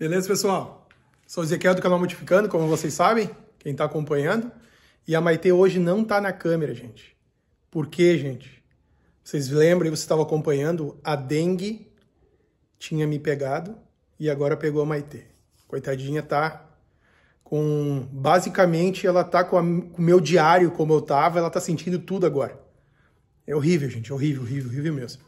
Beleza, pessoal? Sou o Ezequiel do canal Modificando, como vocês sabem, quem está acompanhando. E a Maite hoje não está na câmera, gente. Por quê, gente? Vocês lembram, você estava acompanhando, a dengue tinha me pegado e agora pegou a Maite. Coitadinha tá com... Basicamente, ela tá com, a, com o meu diário como eu tava, ela tá sentindo tudo agora. É horrível, gente, é horrível, horrível, horrível mesmo.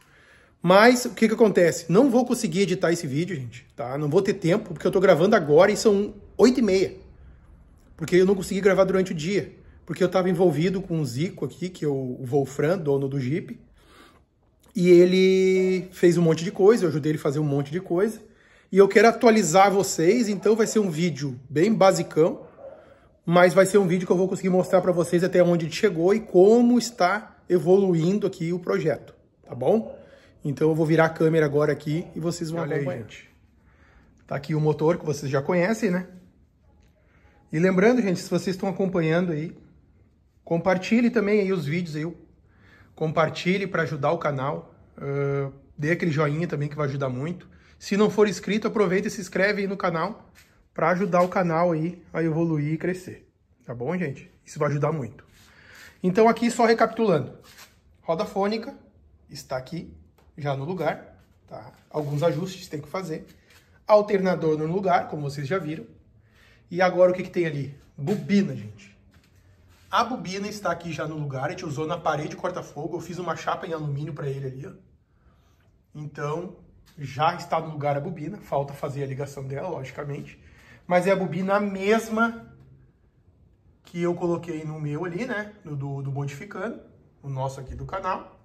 Mas o que, que acontece? Não vou conseguir editar esse vídeo, gente, tá? Não vou ter tempo, porque eu tô gravando agora e são 8 e meia. Porque eu não consegui gravar durante o dia. Porque eu estava envolvido com o Zico aqui, que é o Wolfram, dono do Jeep. E ele fez um monte de coisa, eu ajudei ele a fazer um monte de coisa. E eu quero atualizar vocês, então vai ser um vídeo bem basicão. Mas vai ser um vídeo que eu vou conseguir mostrar para vocês até onde chegou e como está evoluindo aqui o projeto, tá bom? Então eu vou virar a câmera agora aqui e vocês vão Olha acompanhar. gente. tá aqui o motor que vocês já conhecem, né? E lembrando, gente, se vocês estão acompanhando aí, compartilhe também aí os vídeos aí. Compartilhe para ajudar o canal. Uh, dê aquele joinha também que vai ajudar muito. Se não for inscrito, aproveita e se inscreve aí no canal para ajudar o canal aí a evoluir e crescer. Tá bom, gente? Isso vai ajudar muito. Então aqui só recapitulando. Roda fônica está aqui já no lugar, tá? Alguns ajustes tem que fazer. Alternador no lugar, como vocês já viram. E agora o que, que tem ali? Bobina, gente. A bobina está aqui já no lugar, a gente usou na parede corta-fogo, eu fiz uma chapa em alumínio para ele ali, ó. Então, já está no lugar a bobina, falta fazer a ligação dela, logicamente. Mas é a bobina mesma que eu coloquei no meu ali, né? do, do Modificando, o nosso aqui do canal.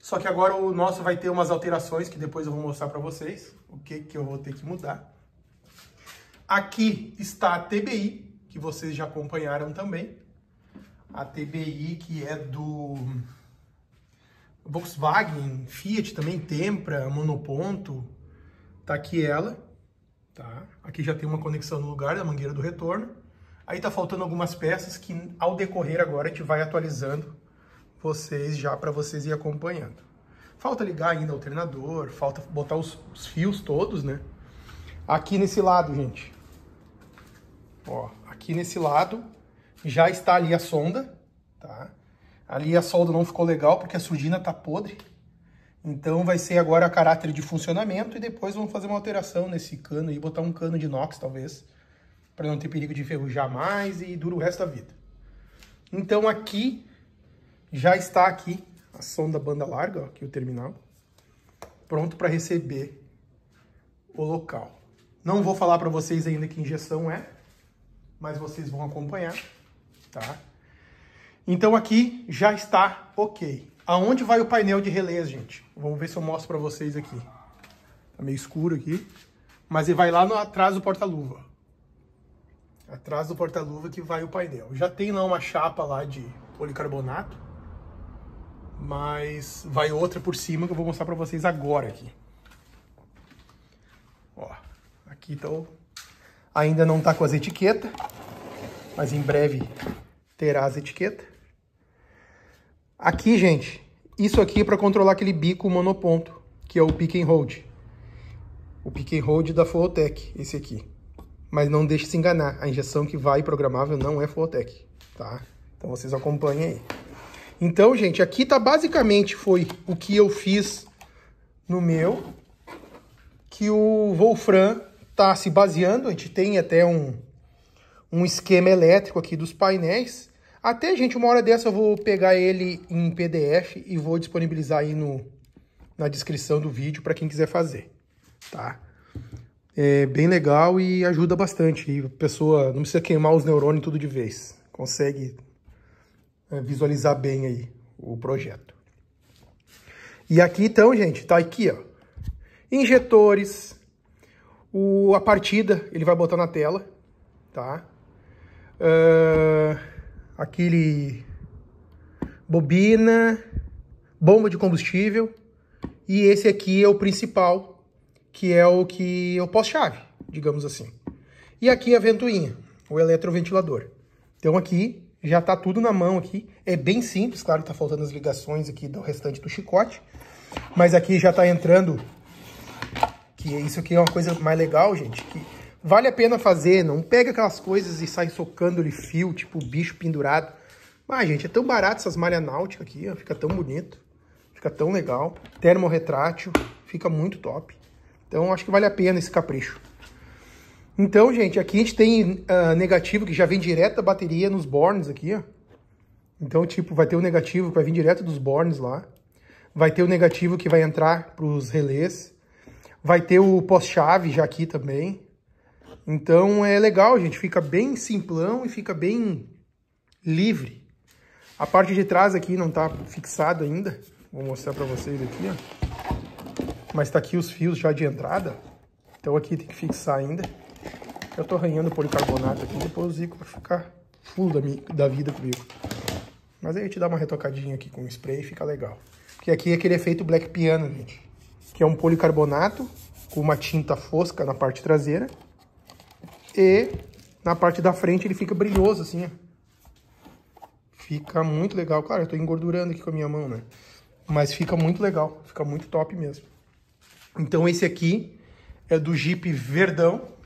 Só que agora o nosso vai ter umas alterações que depois eu vou mostrar para vocês o que, que eu vou ter que mudar. Aqui está a TBI, que vocês já acompanharam também. A TBI que é do Volkswagen, Fiat também, Tempra, Monoponto. Tá aqui ela. Tá? Aqui já tem uma conexão no lugar da mangueira do retorno. Aí tá faltando algumas peças que ao decorrer agora a gente vai atualizando vocês já para vocês ir acompanhando. Falta ligar ainda o alternador, falta botar os, os fios todos, né? Aqui nesse lado, gente. Ó, aqui nesse lado já está ali a sonda, tá? Ali a solda não ficou legal porque a surdina tá podre. Então vai ser agora a caráter de funcionamento e depois vamos fazer uma alteração nesse cano e botar um cano de inox talvez, para não ter perigo de enferrujar mais e dura o resto da vida. Então aqui já está aqui a sonda banda larga, aqui o terminal, pronto para receber o local. Não vou falar para vocês ainda que injeção é, mas vocês vão acompanhar, tá? Então aqui já está ok. Aonde vai o painel de relés, gente? Vamos ver se eu mostro para vocês aqui. Tá meio escuro aqui, mas ele vai lá no, atrás do porta-luva. Atrás do porta-luva que vai o painel. Já tem lá uma chapa lá de policarbonato, mas vai outra por cima que eu vou mostrar para vocês agora aqui. Ó, aqui então ainda não tá com as etiquetas, mas em breve terá as etiquetas. Aqui, gente, isso aqui é para controlar aquele bico monoponto, que é o pick and hold. O pick and hold da Forrotec, esse aqui. Mas não deixe se enganar, a injeção que vai programável não é Forrotec, tá? Então vocês acompanhem aí. Então, gente, aqui tá basicamente foi o que eu fiz no meu, que o Wolfram tá se baseando, a gente tem até um, um esquema elétrico aqui dos painéis. Até, gente, uma hora dessa eu vou pegar ele em PDF e vou disponibilizar aí no, na descrição do vídeo para quem quiser fazer, tá? É bem legal e ajuda bastante. E a pessoa não precisa queimar os neurônios tudo de vez. Consegue é, visualizar bem aí o projeto. E aqui então, gente, tá aqui, ó. Injetores, o, a partida, ele vai botar na tela, tá? Uh, aquele bobina, bomba de combustível e esse aqui é o principal, que é o que eu é pós-chave, digamos assim. E aqui a ventoinha, o eletroventilador. Então aqui já está tudo na mão aqui. É bem simples, claro, está faltando as ligações aqui do restante do chicote. Mas aqui já está entrando, que isso aqui é uma coisa mais legal, gente, que vale a pena fazer. Não pega aquelas coisas e sai socando-lhe fio, tipo bicho pendurado. Mas gente, é tão barato essas malhas náuticas aqui, ó, fica tão bonito, fica tão legal. Termorretrátil, fica muito top. Então acho que vale a pena esse capricho. Então, gente, aqui a gente tem uh, negativo que já vem direto da bateria nos bornes aqui, ó. Então, tipo, vai ter o negativo que vai vir direto dos bornes lá. Vai ter o negativo que vai entrar para os relés. Vai ter o pós-chave já aqui também. Então é legal, gente. Fica bem simplão e fica bem livre. A parte de trás aqui não está fixada ainda. Vou mostrar para vocês aqui, ó. Mas está aqui os fios já de entrada. Então aqui tem que fixar ainda. Eu tô arranhando policarbonato aqui, depois o Zico vai ficar full da, minha, da vida comigo. Mas aí eu te dá uma retocadinha aqui com spray e fica legal. Porque aqui é aquele efeito black piano, gente. Que é um policarbonato com uma tinta fosca na parte traseira. E na parte da frente ele fica brilhoso assim, ó. Fica muito legal. Claro, eu tô engordurando aqui com a minha mão, né? Mas fica muito legal. Fica muito top mesmo. Então esse aqui é do Jeep Verdão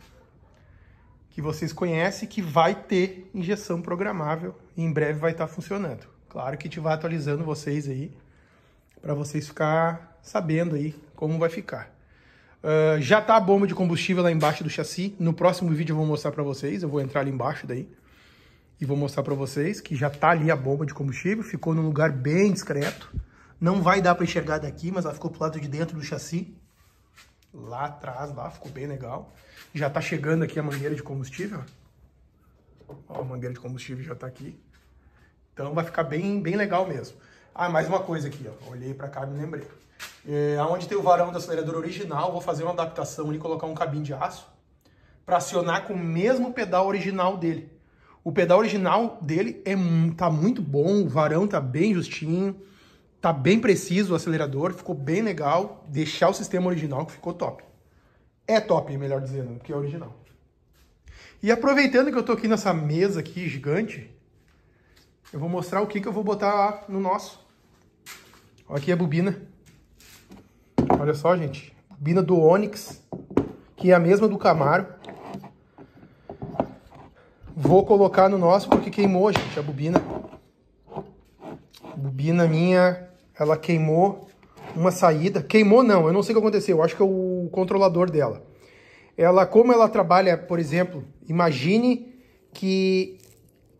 que vocês conhecem que vai ter injeção programável e em breve vai estar tá funcionando. Claro que a gente vai atualizando vocês aí para vocês ficar sabendo aí como vai ficar. Uh, já tá a bomba de combustível lá embaixo do chassi. No próximo vídeo eu vou mostrar para vocês. Eu vou entrar ali embaixo daí e vou mostrar para vocês que já tá ali a bomba de combustível. Ficou num lugar bem discreto. Não vai dar para enxergar daqui, mas ela ficou pro lado de dentro do chassi lá atrás, lá, ficou bem legal. Já tá chegando aqui a mangueira de combustível. Ó, a mangueira de combustível já tá aqui. Então vai ficar bem, bem legal mesmo. Ah, mais uma coisa aqui, ó. Olhei para cá e me lembrei. É, onde tem o varão do acelerador original, vou fazer uma adaptação ali, colocar um cabinho de aço para acionar com o mesmo pedal original dele. O pedal original dele é, tá muito bom, o varão tá bem justinho. Tá bem preciso o acelerador, ficou bem legal. Deixar o sistema original que ficou top. É top, melhor dizendo, que é original. E aproveitando que eu tô aqui nessa mesa aqui gigante, eu vou mostrar o que, que eu vou botar lá no nosso. Olha aqui a bobina. Olha só, gente. Bobina do Onix, que é a mesma do Camaro. Vou colocar no nosso porque queimou, gente, a bobina. Bobina minha ela queimou uma saída. Queimou não, eu não sei o que aconteceu, eu acho que é o controlador dela. Ela, como ela trabalha, por exemplo, imagine que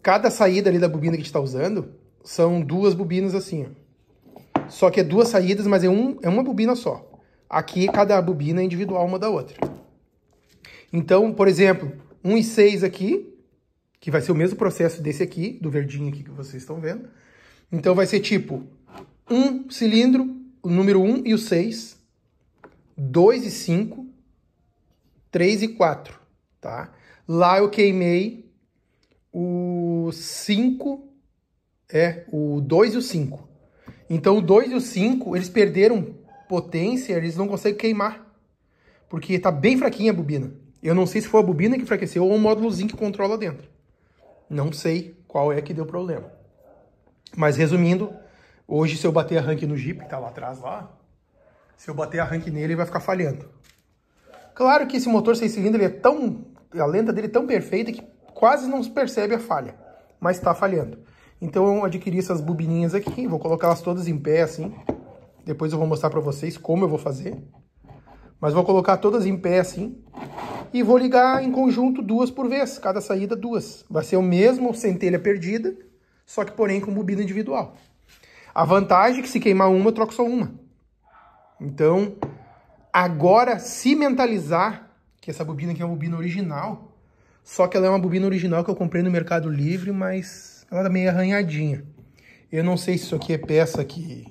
cada saída ali da bobina que a gente está usando são duas bobinas assim. Ó. Só que é duas saídas, mas é, um, é uma bobina só. Aqui cada bobina é individual uma da outra. Então, por exemplo, 1 e 6 aqui, que vai ser o mesmo processo desse aqui, do verdinho aqui que vocês estão vendo. Então vai ser tipo um cilindro, o número 1 e o 6, 2 e 5, 3 e 4, tá? Lá eu queimei o 5, é, o 2 e o 5. Então o 2 e o 5, eles perderam potência, eles não conseguem queimar. Porque tá bem fraquinha a bobina. Eu não sei se foi a bobina que enfraqueceu ou o módulozinho que controla dentro. Não sei qual é que deu problema. Mas resumindo, Hoje, se eu bater a rank no Jeep, que tá lá atrás lá, se eu bater a rank nele, ele vai ficar falhando. Claro que esse motor 6 cilindros, é tão... A lenta dele é tão perfeita que quase não se percebe a falha. Mas tá falhando. Então eu adquiri essas bobininhas aqui, vou colocá-las todas em pé assim. Depois eu vou mostrar pra vocês como eu vou fazer. Mas vou colocar todas em pé assim. E vou ligar em conjunto duas por vez, cada saída duas. Vai ser o mesmo centelha perdida, só que porém com bobina individual. A vantagem é que se queimar uma, eu troco só uma. Então, agora se mentalizar que essa bobina aqui é uma bobina original, só que ela é uma bobina original que eu comprei no Mercado Livre, mas ela tá meio arranhadinha. Eu não sei se isso aqui é peça que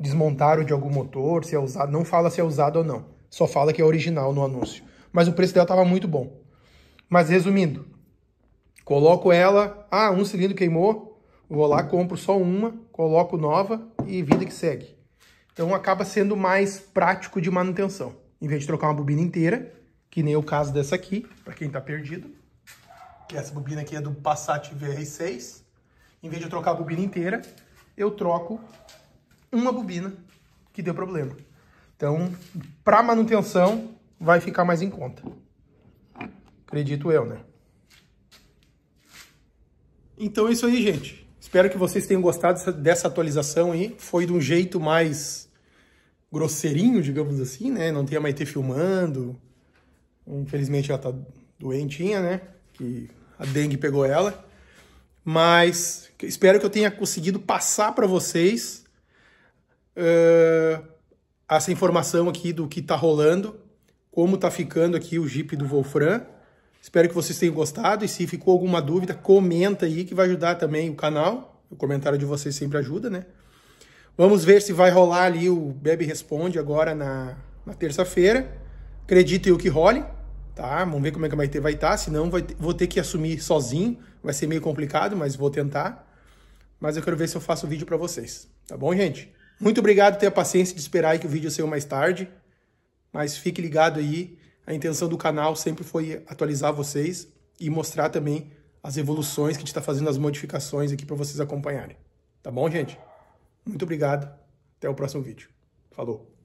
desmontaram de algum motor, se é usado, não fala se é usado ou não. Só fala que é original no anúncio. Mas o preço dela estava muito bom. Mas resumindo, coloco ela, ah, um cilindro queimou, Vou lá, compro só uma, coloco nova e vida que segue. Então acaba sendo mais prático de manutenção. Em vez de trocar uma bobina inteira, que nem o caso dessa aqui, para quem está perdido. Que essa bobina aqui é do Passat VR6. Em vez de eu trocar a bobina inteira, eu troco uma bobina que deu problema. Então, para manutenção, vai ficar mais em conta. Acredito eu, né? Então é isso aí, gente. Espero que vocês tenham gostado dessa atualização aí. Foi de um jeito mais grosseirinho, digamos assim, né? Não tem a Maite filmando. Infelizmente ela tá doentinha, né? Que a dengue pegou ela. Mas espero que eu tenha conseguido passar para vocês uh, essa informação aqui do que tá rolando, como tá ficando aqui o Jeep do Wolfram Espero que vocês tenham gostado e se ficou alguma dúvida, comenta aí que vai ajudar também o canal. O comentário de vocês sempre ajuda, né? Vamos ver se vai rolar ali o Bebe Responde agora na, na terça-feira. Acreditem o que role, tá? Vamos ver como é que vai ter, vai estar. Tá. Senão Se não, vou ter que assumir sozinho. Vai ser meio complicado, mas vou tentar. Mas eu quero ver se eu faço o vídeo para vocês. Tá bom, gente? Muito obrigado por ter a paciência de esperar aí que o vídeo saiu mais tarde. Mas fique ligado aí a intenção do canal sempre foi atualizar vocês e mostrar também as evoluções que a gente está fazendo, as modificações aqui para vocês acompanharem. Tá bom, gente? Muito obrigado. Até o próximo vídeo. Falou!